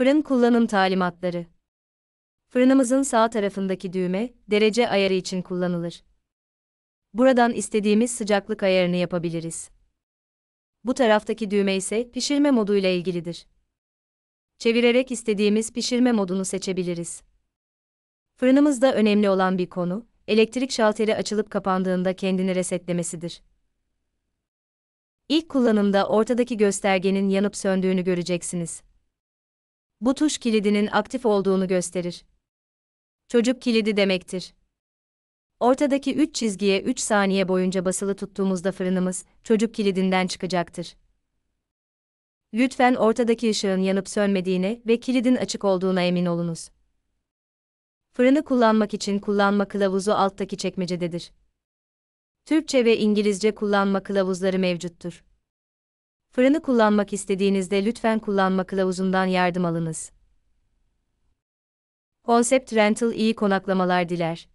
Fırın kullanım talimatları. Fırınımızın sağ tarafındaki düğme derece ayarı için kullanılır. Buradan istediğimiz sıcaklık ayarını yapabiliriz. Bu taraftaki düğme ise pişirme moduyla ilgilidir. Çevirerek istediğimiz pişirme modunu seçebiliriz. Fırınımızda önemli olan bir konu, elektrik şalteri açılıp kapandığında kendini resetlemesidir. İlk kullanımda ortadaki göstergenin yanıp söndüğünü göreceksiniz bu tuş kilidinin aktif olduğunu gösterir. Çocuk kilidi demektir. Ortadaki 3 çizgiye 3 saniye boyunca basılı tuttuğumuzda fırınımız çocuk kilidinden çıkacaktır. Lütfen ortadaki ışığın yanıp sönmediğine ve kilidin açık olduğuna emin olunuz. Fırını kullanmak için kullanma kılavuzu alttaki çekmecededir. Türkçe ve İngilizce kullanma kılavuzları mevcuttur. Fırını kullanmak istediğinizde lütfen kullanma kılavuzundan yardım alınız. Concept Rental iyi konaklamalar diler.